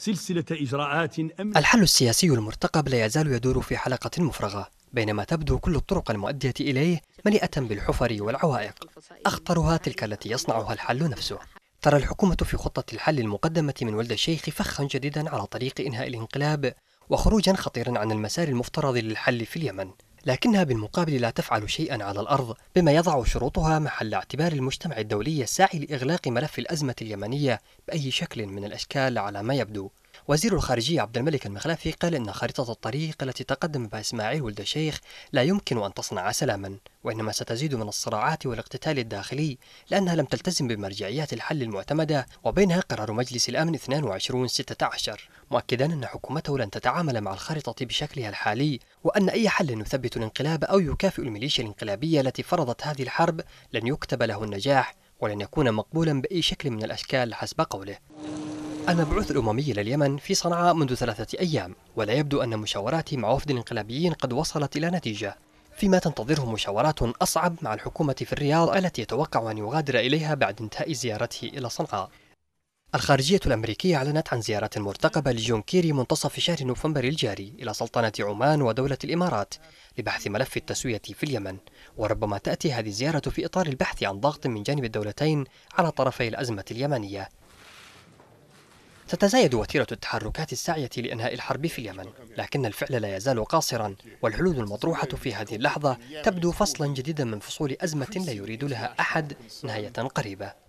سلسلة إجراءات أمن الحل السياسي المرتقب لا يزال يدور في حلقة مفرغة بينما تبدو كل الطرق المؤدية إليه مليئة بالحفر والعوائق أخطرها تلك التي يصنعها الحل نفسه ترى الحكومة في خطة الحل المقدمة من ولد الشيخ فخا جديدا على طريق إنهاء الانقلاب وخروجا خطيرا عن المسار المفترض للحل في اليمن لكنها بالمقابل لا تفعل شيئا على الأرض بما يضع شروطها محل اعتبار المجتمع الدولي الساعي لإغلاق ملف الأزمة اليمنية بأي شكل من الأشكال على ما يبدو وزير الخارجية عبد الملك المخلافي قال إن خريطة الطريق التي تقدم بها إسماعيل ولد الشيخ لا يمكن أن تصنع سلاما وإنما ستزيد من الصراعات والاقتتال الداخلي لأنها لم تلتزم بمرجعيات الحل المعتمدة وبينها قرار مجلس الأمن 22-16 مؤكدا أن حكومته لن تتعامل مع الخريطة بشكلها الحالي وأن أي حل يثبت الانقلاب أو يكافئ الميليشيا الانقلابية التي فرضت هذه الحرب لن يكتب له النجاح ولن يكون مقبولا بأي شكل من الأشكال حسب قوله المبعوث الأممي لليمن في صنعاء منذ ثلاثة أيام ولا يبدو أن مشاوراتي مع وفد الانقلابيين قد وصلت إلى نتيجة فيما تنتظره مشاورات أصعب مع الحكومة في الرياض التي يتوقع أن يغادر إليها بعد انتهاء زيارته إلى صنعاء الخارجية الأمريكية أعلنت عن زيارة مرتقبة لجون كيري منتصف شهر نوفمبر الجاري إلى سلطنة عمان ودولة الإمارات لبحث ملف التسوية في اليمن وربما تأتي هذه الزيارة في إطار البحث عن ضغط من جانب الدولتين على طرفي الأزمة اليمنية تتزايد وتيرة التحركات الساعية لإنهاء الحرب في اليمن لكن الفعل لا يزال قاصرا والحلول المطروحة في هذه اللحظة تبدو فصلا جديدا من فصول أزمة لا يريد لها أحد نهاية قريبة